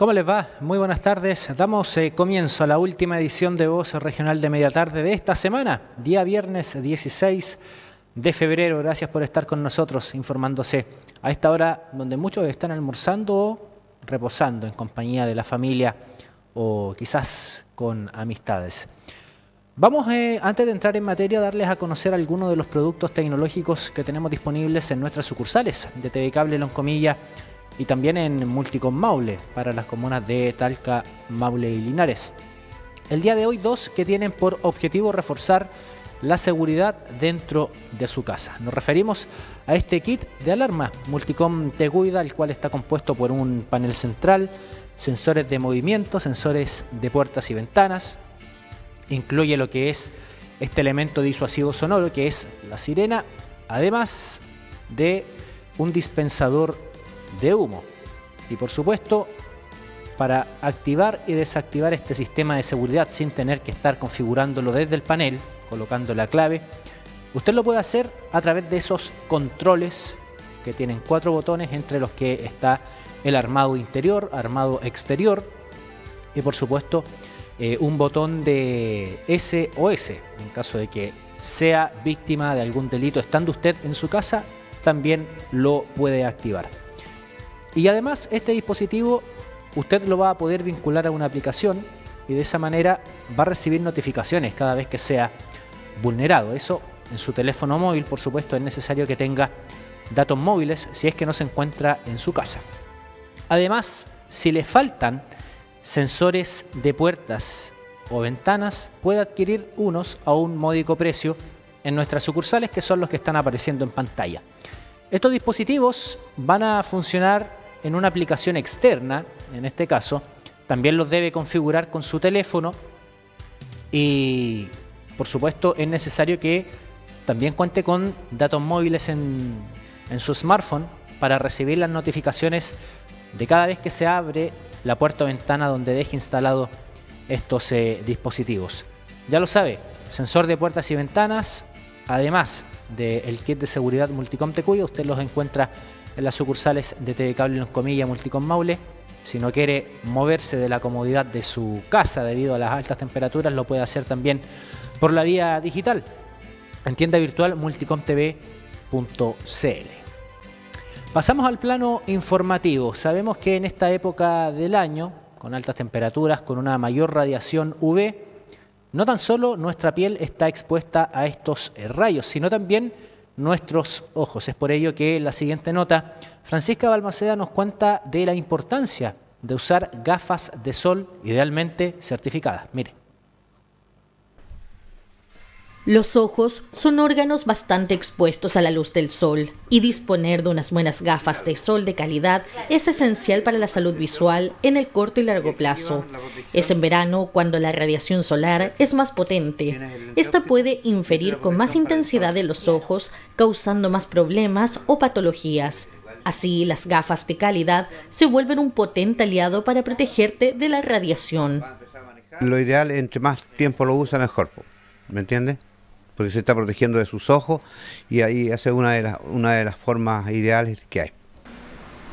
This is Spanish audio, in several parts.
¿Cómo les va? Muy buenas tardes. Damos eh, comienzo a la última edición de Voz Regional de Media Tarde de esta semana, día viernes 16 de febrero. Gracias por estar con nosotros informándose a esta hora donde muchos están almorzando o reposando en compañía de la familia o quizás con amistades. Vamos, eh, antes de entrar en materia, a darles a conocer algunos de los productos tecnológicos que tenemos disponibles en nuestras sucursales de TV Cable Loncomilla y también en Multicom Maule para las comunas de Talca, Maule y Linares. El día de hoy dos que tienen por objetivo reforzar la seguridad dentro de su casa. Nos referimos a este kit de alarma Multicom Teguida, el cual está compuesto por un panel central, sensores de movimiento, sensores de puertas y ventanas. Incluye lo que es este elemento disuasivo sonoro, que es la sirena, además de un dispensador de humo. Y por supuesto, para activar y desactivar este sistema de seguridad sin tener que estar configurándolo desde el panel, colocando la clave, usted lo puede hacer a través de esos controles que tienen cuatro botones entre los que está el armado interior, armado exterior y por supuesto eh, un botón de SOS en caso de que sea víctima de algún delito estando usted en su casa también lo puede activar. Y además este dispositivo usted lo va a poder vincular a una aplicación y de esa manera va a recibir notificaciones cada vez que sea vulnerado. Eso en su teléfono móvil, por supuesto, es necesario que tenga datos móviles si es que no se encuentra en su casa. Además, si le faltan sensores de puertas o ventanas, puede adquirir unos a un módico precio en nuestras sucursales que son los que están apareciendo en pantalla. Estos dispositivos van a funcionar en una aplicación externa, en este caso, también los debe configurar con su teléfono y por supuesto es necesario que también cuente con datos móviles en, su smartphone para recibir las notificaciones de cada vez que se abre la puerta o ventana donde deje instalados estos eh, dispositivos. Ya lo sabe, sensor de puertas y ventanas, además del kit de seguridad Multicom TQI, usted los encuentra en las sucursales de Cable, en Comillas, Multicom Maule. Si no quiere moverse de la comodidad de su casa debido a las altas temperaturas, lo puede hacer también por la vía digital en tienda virtual multicomtv.cl. Pasamos al plano informativo. Sabemos que en esta época del año, con altas temperaturas, con una mayor radiación UV, no tan solo nuestra piel está expuesta a estos rayos, sino también nuestros ojos. Es por ello que en la siguiente nota, Francisca Balmaceda nos cuenta de la importancia de usar gafas de sol idealmente certificadas. Mire. Los ojos son órganos bastante expuestos a la luz del sol y disponer de unas buenas gafas de sol de calidad es esencial para la salud visual en el corto y largo plazo. Es en verano cuando la radiación solar es más potente. Esta puede inferir con más intensidad de los ojos, causando más problemas o patologías. Así, las gafas de calidad se vuelven un potente aliado para protegerte de la radiación. Lo ideal, entre más tiempo lo usa, mejor. ¿Me entiendes? porque se está protegiendo de sus ojos y ahí hace una de las, una de las formas ideales que hay.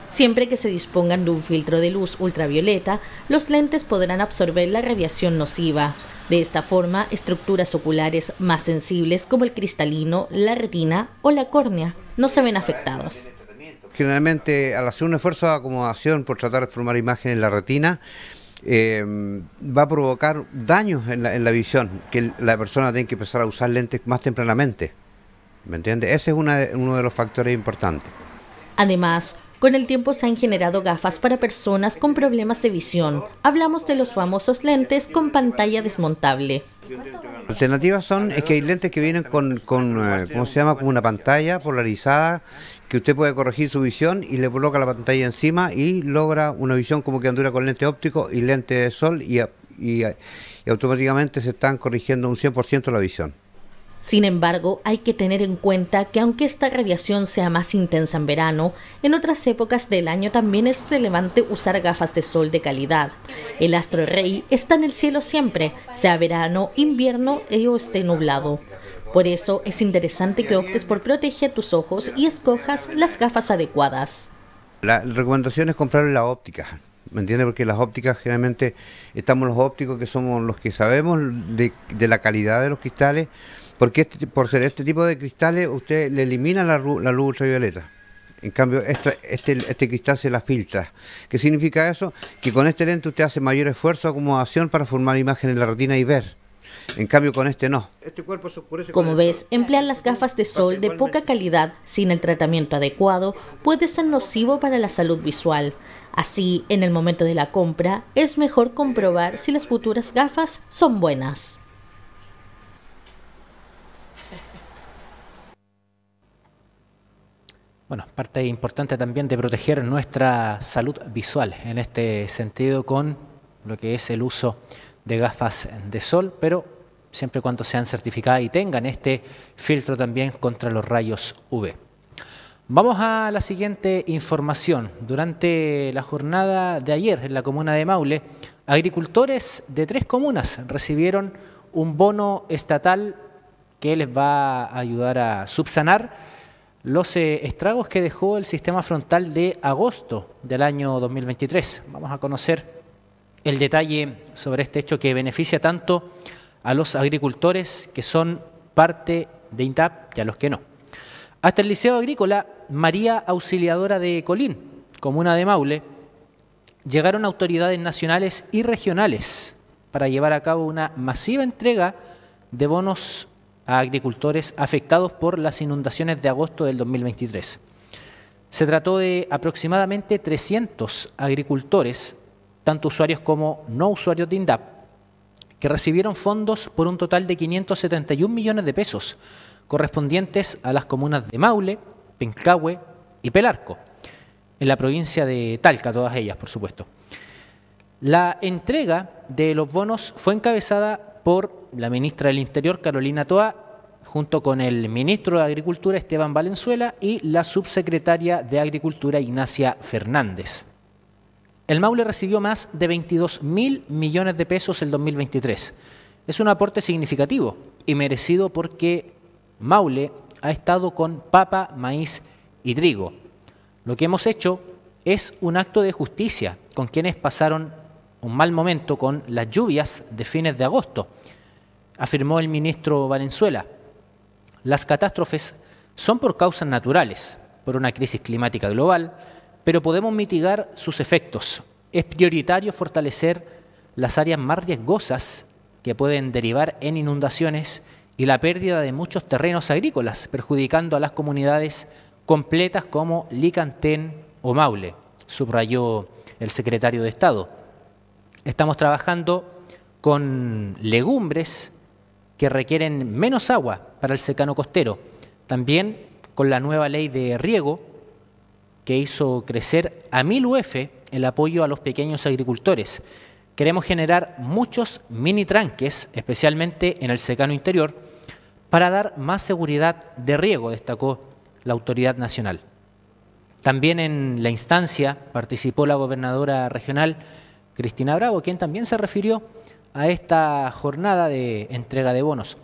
Siempre que se dispongan de un filtro de luz ultravioleta, los lentes podrán absorber la radiación nociva. De esta forma, estructuras oculares más sensibles como el cristalino, la retina o la córnea no se ven afectados. Generalmente, al hacer un esfuerzo de acomodación por tratar de formar imágenes en la retina, eh, va a provocar daños en la, en la visión, que la persona tiene que empezar a usar lentes más tempranamente. ¿Me entiendes? Ese es uno de los factores importantes. Además, con el tiempo se han generado gafas para personas con problemas de visión. Hablamos de los famosos lentes con pantalla desmontable. Alternativas son es que hay lentes que vienen con, con eh, ¿cómo se llama? Como una pantalla polarizada que usted puede corregir su visión y le coloca la pantalla encima y logra una visión como que andura con lente óptico y lente de sol y, automáticamente se están corrigiendo un 100% la visión. Sin embargo, hay que tener en cuenta que aunque esta radiación sea más intensa en verano, en otras épocas del año también es relevante usar gafas de sol de calidad. El astro rey está en el cielo siempre, sea verano, invierno eh, o esté nublado. Por eso es interesante que optes por proteger tus ojos y escojas las gafas adecuadas. La recomendación es comprar la óptica, ¿me entiendes? Porque las ópticas generalmente estamos los ópticos que somos los que sabemos de, la calidad de los cristales, porque este, por ser este tipo de cristales usted le elimina la, luz ultravioleta. En cambio, este, este, cristal se la filtra. ¿Qué significa eso? Que con este lente usted hace mayor esfuerzo de acomodación para formar imagen en la retina y ver. En cambio, con este no. Este cuerpo Como ves, emplear las gafas de sol de poca calidad sin el tratamiento adecuado puede ser nocivo para la salud visual. Así, en el momento de la compra, es mejor comprobar si las futuras gafas son buenas. Bueno, parte importante también de proteger nuestra salud visual en este sentido con lo que es el uso de gafas de sol, pero siempre y cuando sean certificadas y tengan este filtro también contra los rayos UV. Vamos a la siguiente información. Durante la jornada de ayer en la comuna de Maule, agricultores de tres comunas recibieron un bono estatal que les va a ayudar a subsanar los eh, estragos que dejó el sistema frontal de agosto del año 2023. Vamos a conocer el detalle sobre este hecho que beneficia tanto a los agricultores que son parte de INTAP y a los que no. Hasta el Liceo Agrícola María Auxiliadora de Colín, comuna de Maule, llegaron autoridades nacionales y regionales para llevar a cabo una masiva entrega de bonos a agricultores afectados por las inundaciones de agosto del 2023. Se trató de aproximadamente 300 agricultores, tanto usuarios como no usuarios de INDAP, que recibieron fondos por un total de 571 millones de pesos, correspondientes a las comunas de Maule, Pencahue y Pelarco, en la provincia de Talca, todas ellas, por supuesto. La entrega de los bonos fue encabezada por la ministra del Interior, Carolina Toa, junto con el ministro de Agricultura, Esteban Valenzuela, y la subsecretaria de Agricultura, Ignacia Fernández. El Maule recibió más de 22 mil millones de pesos el 2023. Es un aporte significativo y merecido porque Maule ha estado con papa, maíz y trigo. Lo que hemos hecho es un acto de justicia con quienes pasaron un mal momento con las lluvias de fines de agosto, afirmó el ministro Valenzuela. Las catástrofes son por causas naturales, por una crisis climática global, pero podemos mitigar sus efectos. Es prioritario fortalecer las áreas más riesgosas que pueden derivar en inundaciones y la pérdida de muchos terrenos agrícolas, perjudicando a las comunidades completas como Licantén o Maule, subrayó el secretario de Estado. Estamos trabajando con legumbres que requieren menos agua para el secano costero, también con la nueva ley de riego que hizo crecer a mil UF el apoyo a los pequeños agricultores. Queremos generar muchos mini tranques, especialmente en el secano interior, para dar más seguridad de riego, destacó la autoridad nacional. También en la instancia participó la gobernadora regional Cristina Bravo, quien también se refirió a esta jornada de entrega de bonos.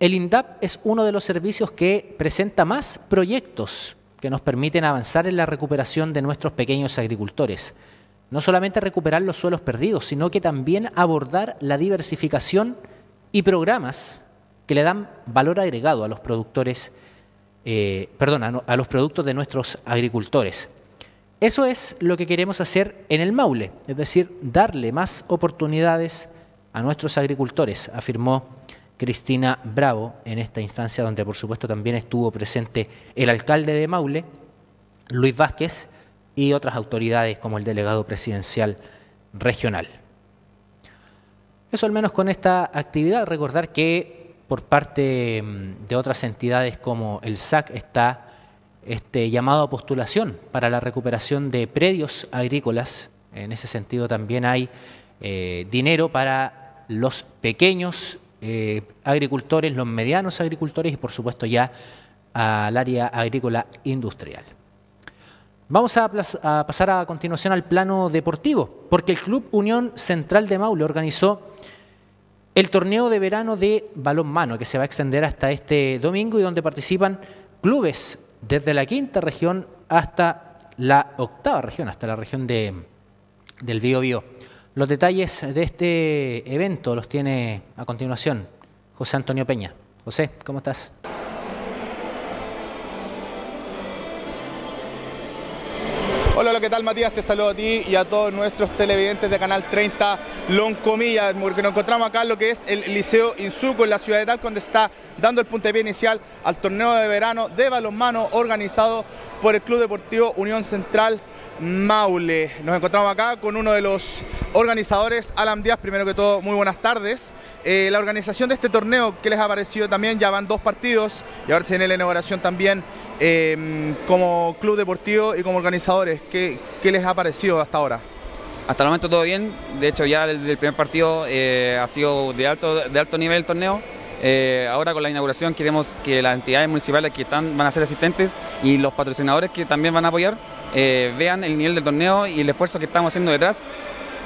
El INDAP es uno de los servicios que presenta más proyectos que nos permiten avanzar en la recuperación de nuestros pequeños agricultores. No solamente recuperar los suelos perdidos, sino que también abordar la diversificación y programas que le dan valor agregado a los productores, eh, a los productos de nuestros agricultores. Eso es lo que queremos hacer en el Maule, es decir, darle más oportunidades a nuestros agricultores, afirmó Cristina Bravo, en esta instancia donde por supuesto también estuvo presente el alcalde de Maule, Luis Vázquez, y otras autoridades como el delegado presidencial regional. Eso al menos con esta actividad, recordar que por parte mm, de otras entidades como el SAC está este llamado a postulación para la recuperación de predios agrícolas. En ese sentido también hay eh, dinero para los pequeños eh, agricultores, los medianos agricultores y por supuesto ya al área agrícola industrial. Vamos a, pasar a continuación al plano deportivo, porque el Club Unión Central de Maule organizó el torneo de verano de balonmano que se va a extender hasta este domingo y donde participan clubes desde la quinta región hasta la octava región, hasta la región de, del Bío Bío. Los detalles de este evento los tiene a continuación José Antonio Peña. José, ¿cómo estás? Hola, hola, ¿qué tal Matías? Te saludo a ti y a todos nuestros televidentes de Canal 30 Loncomilla, porque nos encontramos acá en lo que es el Liceo Insuco en la ciudad de Talca, donde está dando el puntapié inicial al torneo de verano de balonmano organizado por el Club Deportivo Unión Central Maule. Nos encontramos acá con uno de los organizadores. Alan Díaz, primero que todo, muy buenas tardes. Eh, la organización de este torneo, ¿qué les ha parecido también? Ya van dos partidos y ahora se viene la inauguración también em, como club deportivo y como organizadores. ¿Qué, les ha parecido hasta ahora? Hasta el momento todo bien, de hecho ya desde el primer partido eh, ha sido de alto, de alto nivel el torneo. Eh, ahora con la inauguración queremos que las entidades municipales que están, van a ser asistentes y los patrocinadores que también van a apoyar vean el nivel del torneo y el esfuerzo que estamos haciendo detrás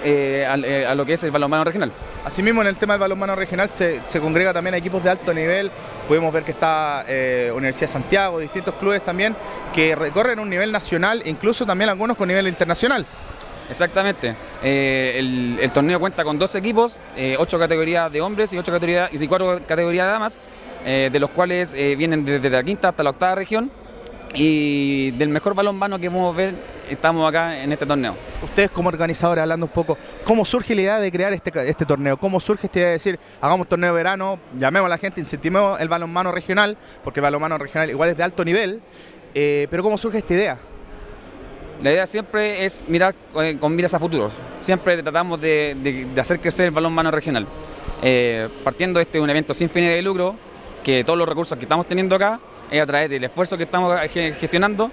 eh, eh, a, lo que es el balonmano regional. Asimismo, en el tema del balonmano regional se, congrega también a equipos de alto nivel. Podemos ver que está eh, Universidad de Santiago, distintos clubes también que recorren un nivel nacional, incluso también algunos con nivel internacional. Exactamente. El, torneo cuenta con dos equipos, ocho categorías de hombres y cuatro categorías y categorías de damas, de los cuales vienen desde la quinta hasta la octava región y del mejor balón mano que podemos ver estamos acá en este torneo. Ustedes como organizadores, hablando un poco, ¿cómo surge la idea de crear este, este, torneo? ¿Cómo surge esta idea de decir, hagamos torneo de verano, llamemos a la gente, incentivemos el balón mano regional, porque el mano regional igual es de alto nivel, eh, pero ¿cómo surge esta idea? La idea siempre es mirar eh, con miras a futuro... Siempre tratamos de, hacer crecer el balón mano regional. Eh, partiendo de este un evento sin fines de lucro, que todos los recursos que estamos teniendo acá es a través del esfuerzo que estamos gestionando,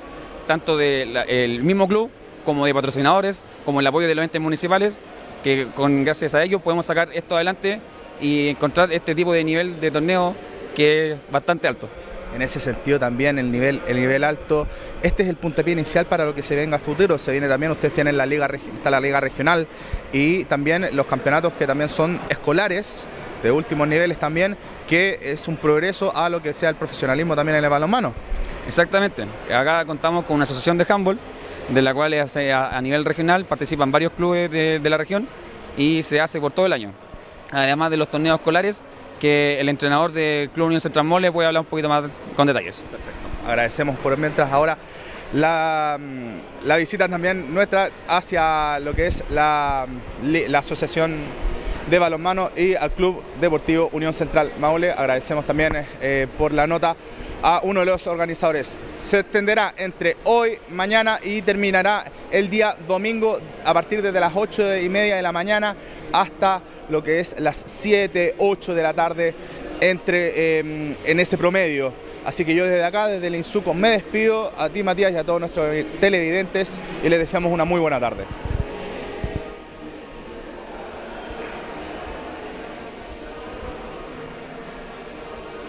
tanto del mismo club como de patrocinadores, como el apoyo de los entes municipales, que con, gracias a ellos podemos sacar esto adelante y encontrar este tipo de nivel de torneo que es bastante alto. En ese sentido también el nivel, el nivel alto, este es el puntapié inicial para lo que se venga a futuro, se viene también, ustedes tienen la liga, está la liga regional y también los campeonatos que también son escolares, de últimos niveles también, que es un progreso a lo que sea el profesionalismo también en el balonmano. Exactamente, acá contamos con una asociación de handball, de la cual eh, a nivel regional participan varios clubes de, la región y se hace por todo el año. Además de los torneos escolares, que el entrenador del Club Unión Central Mole puede hablar un poquito más con detalles. Perfecto. Agradecemos por mientras ahora la, mm, visita también nuestra hacia lo que es la, mm, la asociación de balonmano y al Club Deportivo Unión Central Maule. Agradecemos también eh, por la nota a uno de los organizadores. Se extenderá entre hoy, mañana y terminará el día domingo a partir de las 8 y media de la mañana hasta lo que es las 7, 8 de la tarde entre, eh, en ese promedio. Así que yo desde acá, desde el Insuco, me despido a ti Matías y a todos nuestros televidentes y les deseamos una muy buena tarde.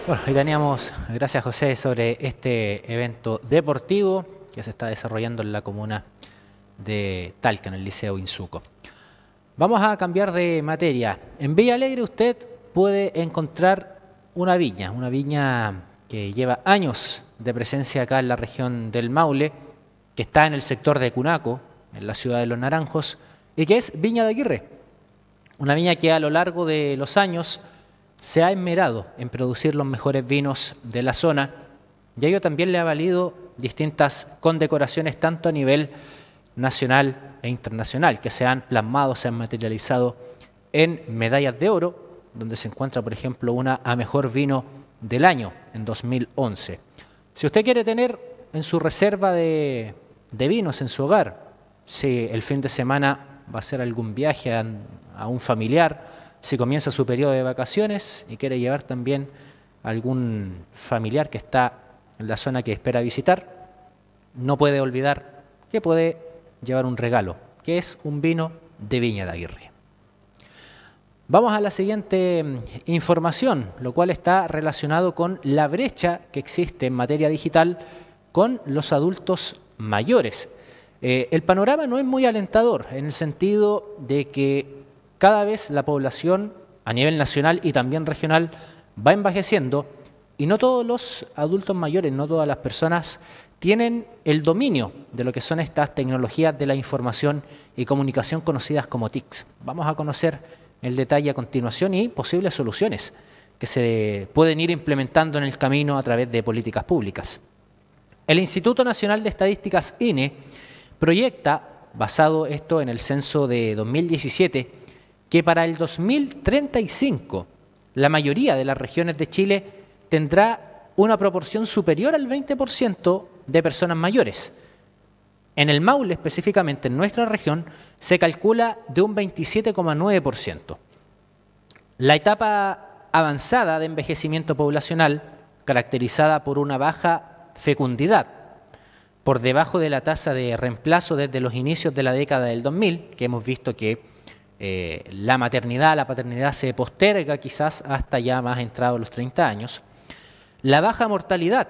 Bueno, ahí teníamos, gracias José, sobre este evento deportivo que se está desarrollando en la comuna de Talca, en el Liceo Insuco. Vamos a cambiar de materia. En Villa Alegre usted puede encontrar una viña, una viña que lleva años de presencia acá en la región del Maule, que está en el sector de Cunaco, en la ciudad de Los Naranjos, y que es Viña de Aguirre. Una viña que a lo largo de los años se ha enmerado en producir los mejores vinos de la zona y ello también le ha valido distintas condecoraciones tanto a nivel nacional e internacional que se han plasmado, se han materializado en medallas de oro, donde se encuentra, por ejemplo, una a mejor vino del año en 2011. Si usted quiere tener en su reserva de, vinos en su hogar, si el fin de semana va a ser algún viaje a un familiar, si comienza su periodo de vacaciones y quiere llevar también algún familiar que está en la zona que espera visitar, no puede olvidar que puede llevar un regalo, que es un vino de Viña de Aguirre. Vamos a la siguiente mm, información, lo cual está relacionado con la brecha que existe en materia digital con los adultos mayores. Eh, el panorama no es muy alentador en el sentido de que cada vez la población a nivel nacional y también regional va envejeciendo y no todos los adultos mayores, no todas las personas tienen el dominio de lo que son estas tecnologías de la información y comunicación conocidas como TICs. Vamos a conocer el detalle a continuación y posibles soluciones que se pueden ir implementando en el camino a través de políticas públicas. El Instituto Nacional de Estadísticas INE proyecta, basado esto en el censo de 2017, que para el 2035 la mayoría de las regiones de Chile tendrá una proporción superior al 20% de personas mayores. En el Maule, específicamente en nuestra región, se calcula de un 27,9%. La etapa avanzada de envejecimiento poblacional, caracterizada por una baja fecundidad, por debajo de la tasa de reemplazo desde los inicios de la década del 2000, que hemos visto que eh, la maternidad, la paternidad se posterga quizás hasta ya más entrado los 30 años, la baja mortalidad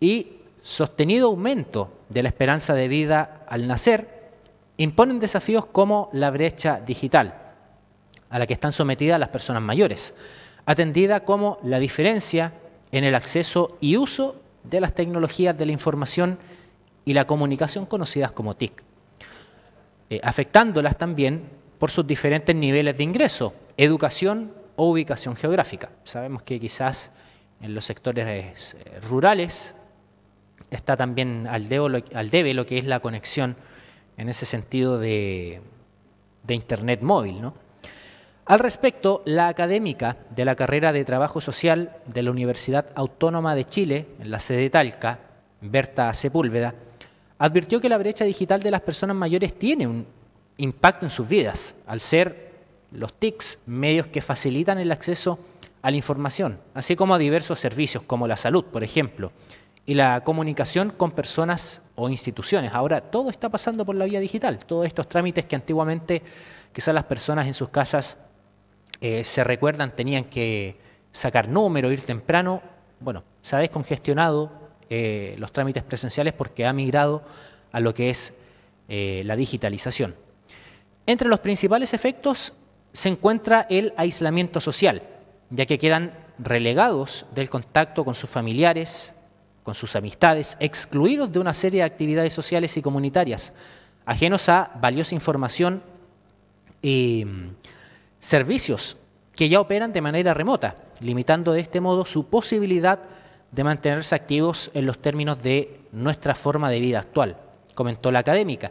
y sostenido aumento de la esperanza de vida al nacer imponen desafíos como la brecha digital, a la que están sometidas las personas mayores, atendida como la diferencia en el acceso y uso de las tecnologías de la información y la comunicación conocidas como TIC, eh, afectándolas también por sus diferentes niveles de ingreso, educación o ubicación geográfica. Sabemos que quizás en los sectores eh, rurales está también al, debe lo que es la conexión en ese sentido de, Internet móvil. Al respecto, la académica de la carrera de Trabajo Social de la Universidad Autónoma de Chile, en la sede de Talca, Berta Sepúlveda, advirtió que la brecha digital de las personas mayores tiene un impacto en sus vidas, al ser los TICs medios que facilitan el acceso a la información, así como a diversos servicios como la salud, por ejemplo, y la comunicación con personas o instituciones. Ahora todo está pasando por la vía digital, todos estos trámites que antiguamente quizás las personas en sus casas eh, se recuerdan, tenían que sacar número, ir temprano, bueno, se ha descongestionado eh, los trámites presenciales porque ha migrado a lo que es eh, la digitalización. Entre los principales efectos se encuentra el aislamiento social, ya que quedan relegados del contacto con sus familiares, con sus amistades, excluidos de una serie de actividades sociales y comunitarias, ajenos a valiosa información y eh, servicios que ya operan de manera remota, limitando de este modo su posibilidad de mantenerse activos en los términos de nuestra forma de vida actual, comentó la académica,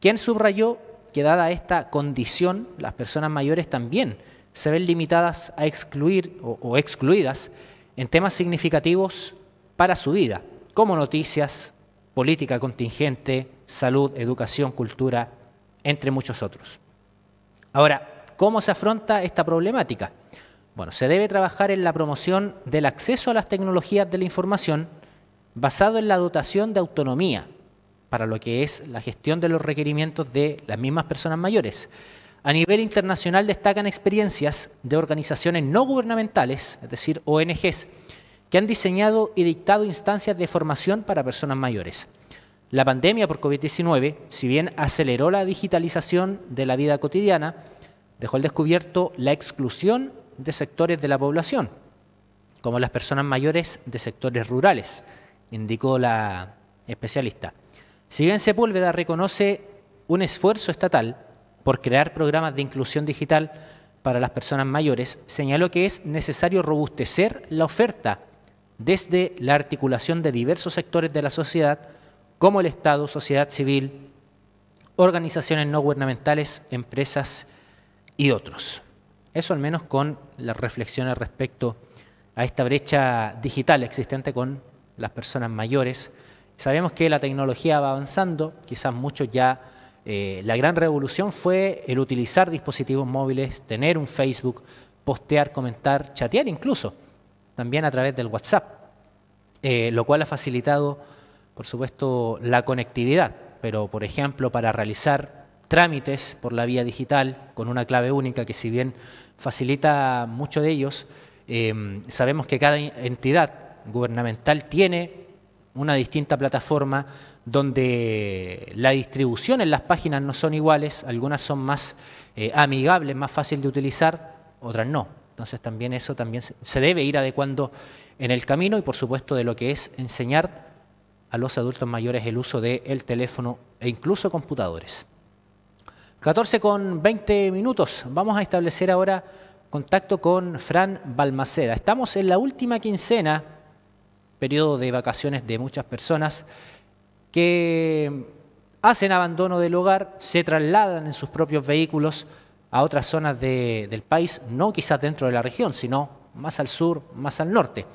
quien subrayó que dada esta condición, las personas mayores también se ven limitadas a excluir o, o excluidas en temas significativos para su vida, como noticias, política contingente, salud, educación, cultura, entre muchos otros. Ahora, ¿cómo se afronta esta problemática? Bueno, se debe trabajar en la promoción del acceso a las tecnologías de la información basado en la dotación de autonomía para lo que es la gestión de los requerimientos de las mismas personas mayores. A nivel internacional destacan experiencias de organizaciones no gubernamentales, es decir, ONGs, que han diseñado y dictado instancias de formación para personas mayores. La pandemia por COVID-19, si bien aceleró la digitalización de la vida cotidiana, dejó al descubierto la exclusión de sectores de la población, como las personas mayores de sectores rurales, indicó la especialista. Si bien Sepúlveda reconoce un esfuerzo estatal por crear programas de inclusión digital para las personas mayores, señaló que es necesario robustecer la oferta desde la articulación de diversos sectores de la sociedad, como el Estado, sociedad civil, organizaciones no gubernamentales, empresas y otros. Eso al menos con las reflexiones respecto a esta brecha digital existente con las personas mayores, Sabemos que la tecnología va avanzando, quizás muchos ya... Eh, la gran revolución fue el utilizar dispositivos móviles, tener un Facebook, postear, comentar, chatear incluso, también a través del WhatsApp, eh, lo cual ha facilitado, por supuesto, la conectividad, pero por ejemplo para realizar trámites por la vía digital con una clave única que si bien facilita mucho de ellos, eh, sabemos que cada entidad gubernamental tiene una distinta plataforma donde la distribución en las páginas no son iguales, algunas son más eh, amigables, más fácil de utilizar, otras no. Entonces también eso también se debe ir adecuando en el camino y por supuesto de lo que es enseñar a los adultos mayores el uso del teléfono e incluso computadores. 14 con 20 minutos. Vamos a establecer ahora contacto con Fran Balmaceda. Estamos en la última quincena periodo de vacaciones de muchas personas que hacen abandono del hogar, se trasladan en sus propios vehículos a otras zonas de, del país, no quizás dentro de la región, sino más al sur, más al norte.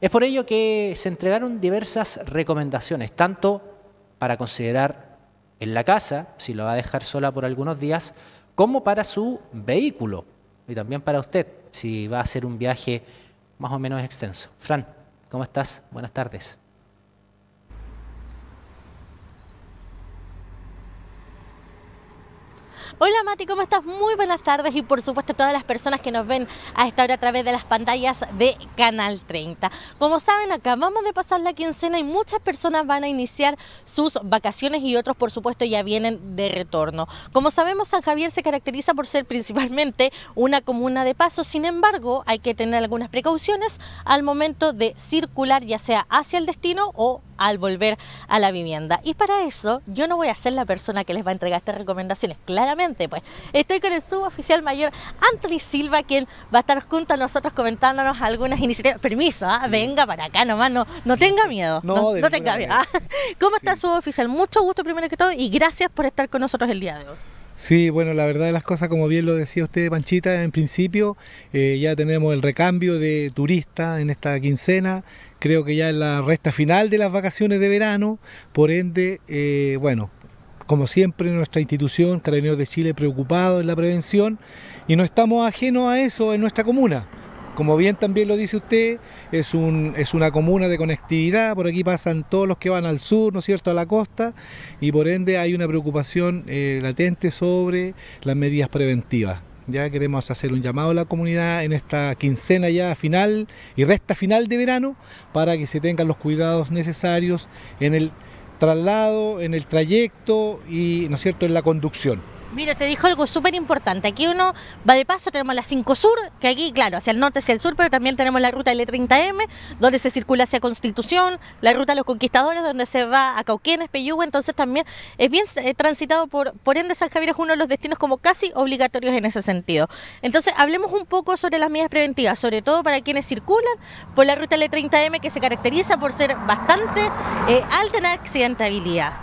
Es por ello que se entregaron diversas recomendaciones, tanto para considerar en la casa, si lo va a dejar sola por algunos días, como para su vehículo y también para usted, si va a hacer un viaje más o menos extenso. Fran. ¿Cómo estás? Buenas tardes. Hola Mati, ¿cómo estás? Muy buenas tardes y por supuesto a todas las personas que nos ven a esta hora a través de las pantallas de Canal 30. Como saben, acabamos de pasar la quincena y muchas personas van a iniciar sus vacaciones y otros por supuesto ya vienen de retorno. Como sabemos, San Javier se caracteriza por ser principalmente una comuna de paso, sin embargo hay que tener algunas precauciones al momento de circular ya sea hacia el destino o al volver a la vivienda. Y para eso yo no voy a ser la persona que les va a entregar estas recomendaciones, claramente, pues estoy con el suboficial mayor Anthony Silva, quien va a estar junto a nosotros comentándonos algunas iniciativas. Permiso, ¿ah? venga para acá nomás, no, no tenga miedo. No, tenga miedo. ¿Cómo está su suboficial? Mucho gusto primero que todo y gracias por estar con nosotros el día de hoy. Sí, bueno, la verdad de las cosas, como bien lo decía usted, Panchita, en principio eh, ya tenemos el recambio de turistas en esta quincena, creo que ya es la resta final de las vacaciones de verano, por ende, eh, bueno, como siempre, nuestra institución, Carabineros de Chile, preocupado en la prevención y no estamos ajenos a eso en nuestra comuna. Como bien también lo dice usted, es, un, es una comuna de conectividad, por aquí pasan todos los que van al sur, ¿no es cierto?, a la costa, y por ende hay una preocupación eh, latente sobre las medidas preventivas. Ya queremos hacer un llamado a la comunidad en esta quincena ya final y resta final de verano para que se tengan los cuidados necesarios en el traslado, en el trayecto y, ¿no es cierto?, en la conducción. Mira, te dijo algo súper importante. Aquí uno va de paso, tenemos la 5 Sur, que aquí, claro, hacia el norte, hacia el sur, pero también tenemos la ruta L30M, e donde se circula hacia Constitución, la ruta de los conquistadores, donde se va a Cauquenes, Peyúgue, entonces también es bien eh, transitado por, por ende San Javier es uno de los destinos como casi obligatorios en ese sentido. Entonces, hablemos un poco sobre las medidas preventivas, sobre todo para quienes circulan por la ruta L30M, e que se caracteriza por ser bastante eh, alta en accidentabilidad.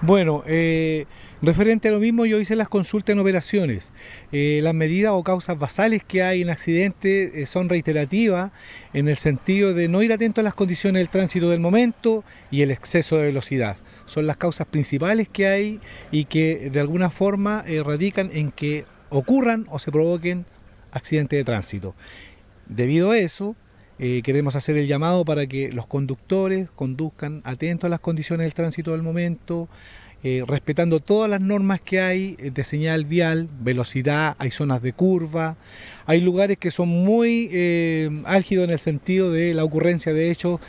Bueno, eh Referente a lo mismo, yo hice las consultas en operaciones. Eh, las medidas o causas basales que hay en accidentes eh, son reiterativas en el sentido de no ir atento a las condiciones del tránsito del momento y el exceso de velocidad. Son las causas principales que hay y que de alguna forma eh, radican en que ocurran o se provoquen accidentes de tránsito. Debido a eso, queremos hacer el llamado para que los conductores conduzcan atentos a las condiciones del tránsito del momento, eh, respetando todas las normas que hay eh, de señal vial, velocidad, hay zonas de curva, hay lugares que son muy eh, álgidos en el sentido de la ocurrencia de hechos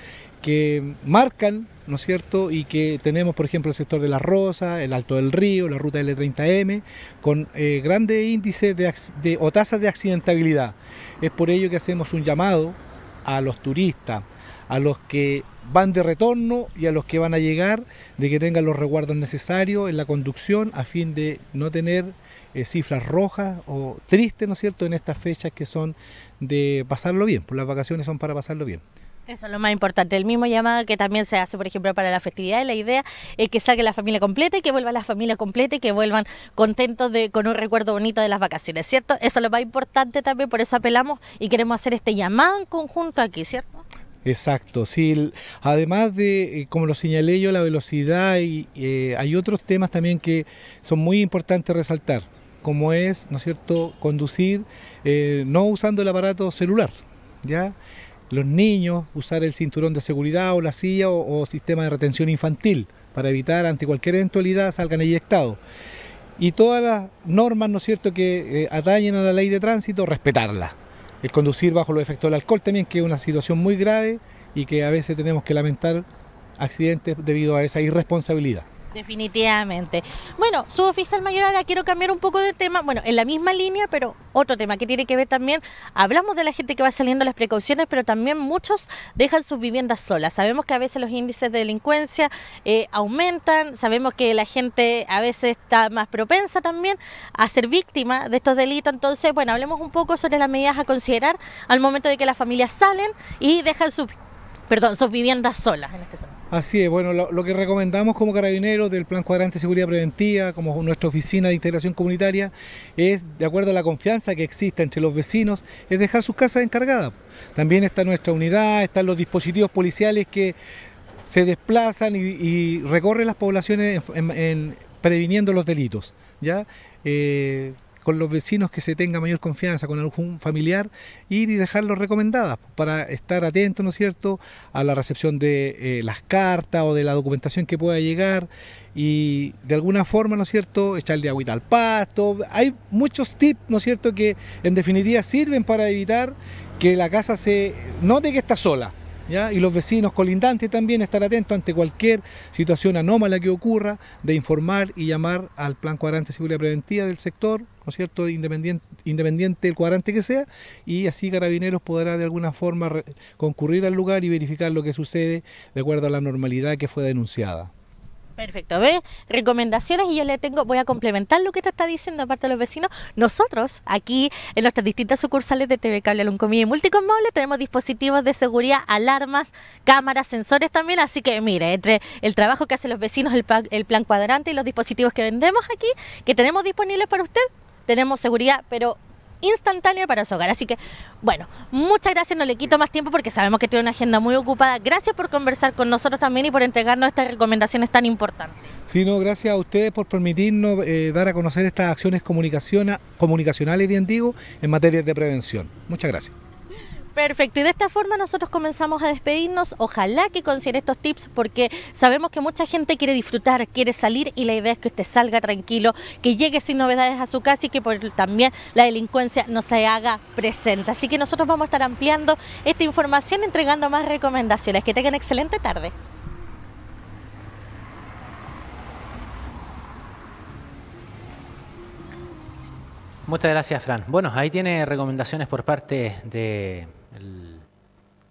que marcan, ¿no es cierto? Y que tenemos, por ejemplo, el sector de La Rosa, el Alto del Río, la ruta L30M, con grandes índices o tasas de accidentabilidad. Es por ello que hacemos un llamado a los turistas, a los que van de retorno y a los que van a llegar, de que tengan los reguardos necesarios en la conducción a fin de no tener eh, cifras rojas o tristes, ¿no es cierto?, en estas fechas que son de pasarlo bien, pues las vacaciones son para pasarlo bien. Eso es lo más importante, el mismo llamado que también se hace, por ejemplo, para la festividad, la idea es que saque la familia completa y que vuelva la familia completa y que vuelvan contentos de, con un recuerdo bonito de las vacaciones, ¿cierto? Eso es lo más importante también, por eso apelamos y queremos hacer este llamado en conjunto aquí, ¿cierto? Exacto, sí. Además de, eh, como lo señalé yo, la velocidad y eh, hay otros temas también que son muy importantes resaltar, como es, ¿no es cierto?, conducir eh, no usando el aparato celular, ¿ya? Los niños, usar el cinturón de seguridad o la silla o, sistema de retención infantil para evitar ante cualquier eventualidad salgan eyectados. Y todas las normas, ¿no es cierto?, que atañen a la ley de tránsito, respetarla el conducir bajo los efectos del alcohol también, que es una situación muy grave y que a veces tenemos que lamentar accidentes debido a esa irresponsabilidad. Definitivamente. Bueno, suboficial mayor, ahora quiero cambiar un poco de tema, bueno, en la misma línea, pero otro tema que tiene que ver también, hablamos de la gente que va saliendo las precauciones, pero también muchos dejan sus viviendas solas. Sabemos que a veces los índices de delincuencia eh, aumentan, sabemos que la gente a veces está más propensa también a ser víctima de estos delitos, entonces, bueno, hablemos un poco sobre las medidas a considerar al momento de que las familias salen y dejan sus, perdón, sus viviendas solas en este sentido. Así es, bueno, lo, que recomendamos como carabineros del Plan Cuadrante de Seguridad Preventiva, como nuestra oficina de integración comunitaria, es, de acuerdo a la confianza que existe entre los vecinos, es dejar sus casas encargadas. También está nuestra unidad, están los dispositivos policiales que se desplazan y, recorren las poblaciones previniendo los delitos. ¿ya? Eh, con los vecinos que se tenga mayor confianza, con algún familiar, ir y dejarlos recomendadas pues, para estar atento ¿no es cierto?, a la recepción de eh, las cartas o de la documentación que pueda llegar y de alguna forma, ¿no es cierto?, echarle agüita al pasto. Hay muchos tips, ¿no es cierto?, que en definitiva sirven para evitar que la casa se note que está sola. ¿Ya? y los vecinos colindantes también estar atentos ante cualquier situación anómala que ocurra, de informar y llamar al Plan Cuadrante de Seguridad Preventiva del sector ¿no es cierto?, independiente, independiente del cuadrante que sea, y así Carabineros podrá de alguna forma concurrir al lugar y verificar lo que sucede de acuerdo a la normalidad que fue denunciada. Perfecto, ve, recomendaciones y yo le tengo, voy a complementar lo que te está diciendo aparte de los vecinos. Nosotros aquí en nuestras distintas sucursales de TV Cable Aluncomía y Multicomóviles tenemos dispositivos de seguridad, alarmas, cámaras, sensores también, así que mire, entre el trabajo que hacen los vecinos, el plan cuadrante y los dispositivos que vendemos aquí, que tenemos disponibles para usted, tenemos seguridad, pero instantánea para su hogar. Así que, bueno, muchas gracias, no le quito más tiempo porque sabemos que tiene una agenda muy ocupada. Gracias por conversar con nosotros también y por entregarnos estas recomendaciones tan importantes. Sí, no, gracias a ustedes por permitirnos eh, dar a conocer estas acciones comunicacionales, bien digo, en materia de prevención. Muchas gracias. Perfecto, y de esta forma nosotros comenzamos a despedirnos. Ojalá que consiga estos tips porque sabemos que mucha gente quiere disfrutar, quiere salir y la idea es que usted salga tranquilo, que llegue sin novedades a su casa y que también la delincuencia no se haga presente. Así que nosotros vamos a estar ampliando esta información, entregando más recomendaciones. Que tengan excelente tarde. Muchas gracias, Fran. Bueno, ahí tiene recomendaciones por parte de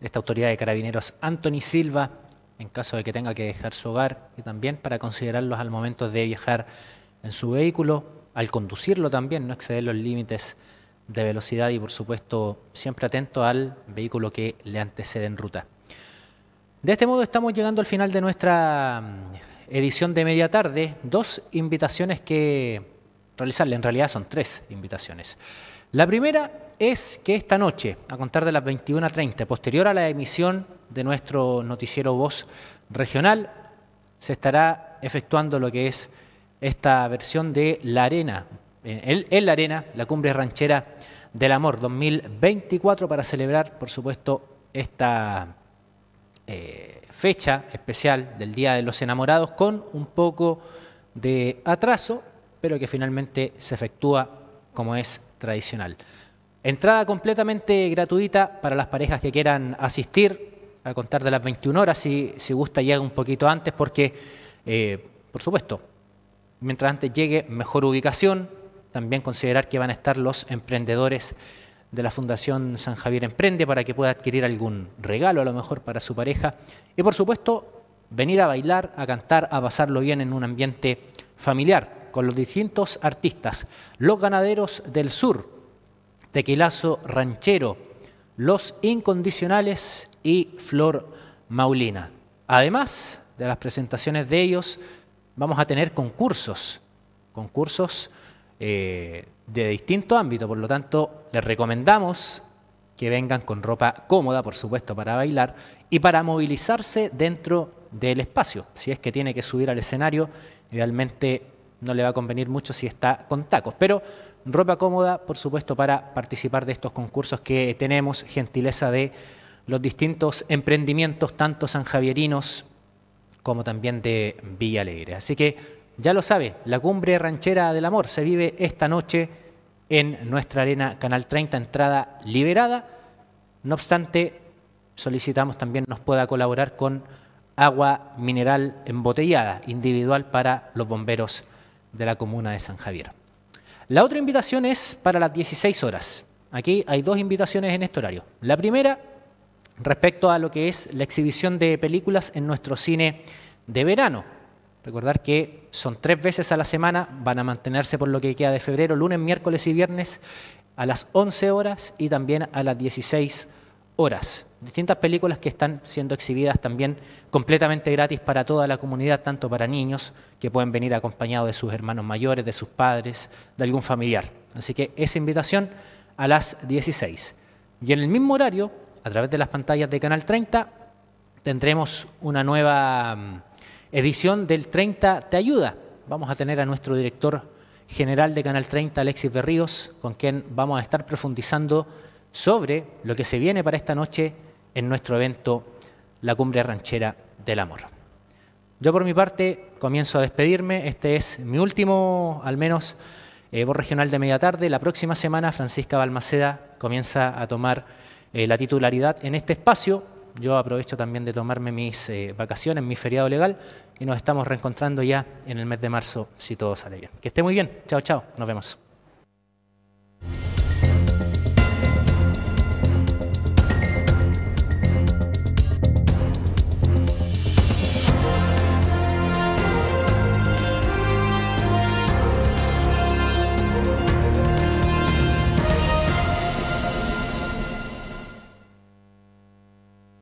esta autoridad de carabineros Anthony Silva, en caso de que tenga que dejar su hogar, y también para considerarlos al momento de viajar en su vehículo, al conducirlo también, no exceder los límites de velocidad y por supuesto siempre atento al vehículo que le antecede en ruta. De este modo estamos llegando al final de nuestra mm, edición de media tarde. Dos invitaciones que realizarle, en realidad son tres invitaciones. La primera es que esta noche, a contar de las 21.30, posterior a la emisión de nuestro noticiero Voz Regional, se estará efectuando lo que es esta versión de La Arena, en, La Arena, la Cumbre Ranchera del Amor 2024, para celebrar, por supuesto, esta eh, fecha especial del Día de los Enamorados con un poco de atraso, pero que finalmente se efectúa como es tradicional. Entrada completamente gratuita para las parejas que quieran asistir a contar de las 21 horas, si, se gusta llega un poquito antes, porque, eh, por supuesto, mientras antes llegue, mejor ubicación, también considerar que van a estar los emprendedores de la Fundación San Javier Emprende para que pueda adquirir algún regalo a lo mejor para su pareja. Y por supuesto, venir a bailar, a cantar, a pasarlo bien en un ambiente familiar, con los distintos artistas, los ganaderos del sur, Tequilazo Ranchero, Los Incondicionales y Flor Maulina. Además de las presentaciones de ellos, vamos a tener concursos, concursos eh, de distinto ámbito, por lo tanto les recomendamos que vengan con ropa cómoda, por supuesto, para bailar y para movilizarse dentro del espacio. Si es que tiene que subir al escenario, idealmente no le va a convenir mucho si está con tacos, pero ropa cómoda, por supuesto, para participar de estos concursos que tenemos, gentileza de los distintos emprendimientos, tanto sanjavierinos como también de Villa Alegre. Así que ya lo sabe, la cumbre ranchera del amor se vive esta noche en nuestra arena Canal 30, entrada liberada. No obstante, solicitamos también nos pueda colaborar con agua mineral embotellada individual para los bomberos de la comuna de San Javier. La otra invitación es para las 16 horas. Aquí hay dos invitaciones en este horario. La primera, respecto a lo que es la exhibición de películas en nuestro cine de verano. Recordar que son tres veces a la semana, van a mantenerse por lo que queda de febrero, lunes, miércoles y viernes, a las 11 horas y también a las 16 horas distintas películas que están siendo exhibidas también completamente gratis para toda la comunidad, tanto para niños que pueden venir acompañados de sus hermanos mayores, de sus padres, de algún familiar. Así que esa invitación a las 16. Y en el mismo horario, a través de las pantallas de Canal 30, tendremos una nueva mm, edición del 30 Te Ayuda. Vamos a tener a nuestro director general de Canal 30, Alexis Berríos, con quien vamos a estar profundizando sobre lo que se viene para esta noche en nuestro evento La Cumbre Ranchera del Amor. Yo por mi parte comienzo a despedirme, este es mi último, al menos, eh, voz regional de media tarde. La próxima semana Francisca Balmaceda comienza a tomar eh, la titularidad en este espacio. Yo aprovecho también de tomarme mis eh, vacaciones, mi feriado legal, y nos estamos reencontrando ya en el mes de marzo, si todo sale bien. Que esté muy bien. Chao, chao. Nos vemos.